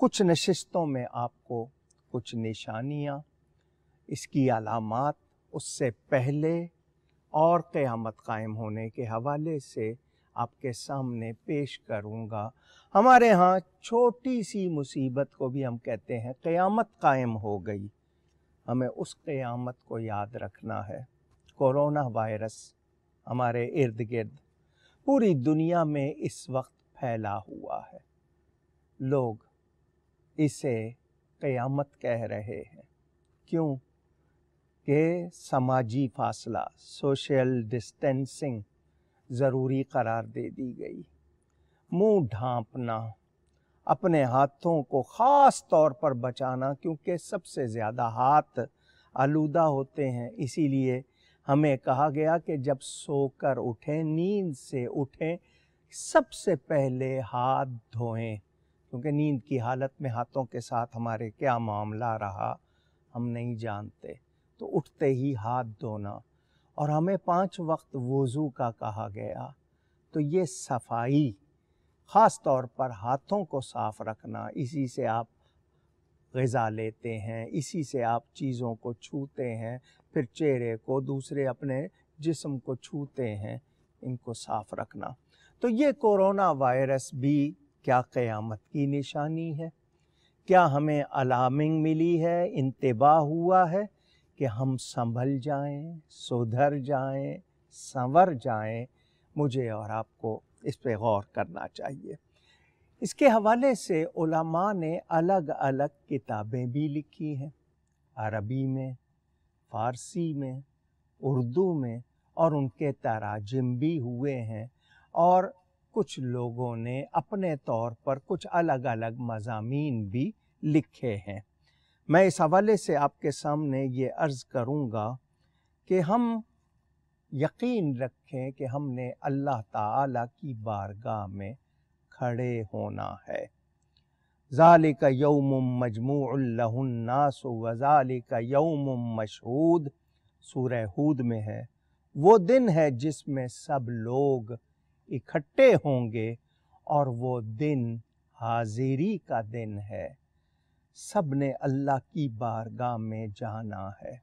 कुछ नशस्तों में आपको कुछ निशानियाँ इसकी अलामत उससे पहले और क़यामत कायम होने के हवाले से आपके सामने पेश करूँगा हमारे यहाँ छोटी सी मुसीबत को भी हम कहते हैं क़यामत कायम हो गई हमें उस क़यामत को याद रखना है कोरोना वायरस हमारे इर्द गिर्द पूरी दुनिया में इस वक्त फैला हुआ है लोग इसे क़यामत कह रहे हैं क्यों कि समाजी फासला सोशल डिस्टेंसिंग ज़रूरी करार दे दी गई मुंह ढांपना अपने हाथों को ख़ास तौर पर बचाना क्योंकि सबसे ज़्यादा हाथ आलूदा होते हैं इसीलिए हमें कहा गया कि जब सोकर उठें नींद से उठें सबसे पहले हाथ धोएं क्योंकि नींद की हालत में हाथों के साथ हमारे क्या मामला रहा हम नहीं जानते तो उठते ही हाथ धोना और हमें पांच वक्त वज़ू का कहा गया तो ये सफाई ख़ास तौर पर हाथों को साफ़ रखना इसी से आप गज़ा लेते हैं इसी से आप चीज़ों को छूते हैं फिर चेहरे को दूसरे अपने जिस्म को छूते हैं इनको साफ़ रखना तो ये कोरोना वायरस भी क्या क़यामत की निशानी है क्या हमें अलार्मिंग मिली है इंतबाह हुआ है कि हम संभल जाएं, सुधर जाएं, संवर जाएं, मुझे और आपको इस पे गौर करना चाहिए इसके हवाले से उलमा ने अलग अलग किताबें भी लिखी हैं अरबी में फ़ारसी में उर्दू में और उनके तराजम भी हुए हैं और कुछ लोगों ने अपने तौर पर कुछ अलग अलग मजामी भी लिखे हैं मैं इस हवाले से आपके सामने ये अर्ज़ करूँगा कि हम यकीन रखें कि हमने अल्लाह ताला की बारगाह में खड़े होना है ज़ालिक यौम मजमूनास वज़ालिक यौम मशहूद सूर हूद में है वो दिन है जिसमें सब लोग इकट्ठे होंगे और वो दिन हाजिरी का दिन है सब ने अल्लाह की बारगाह में जाना है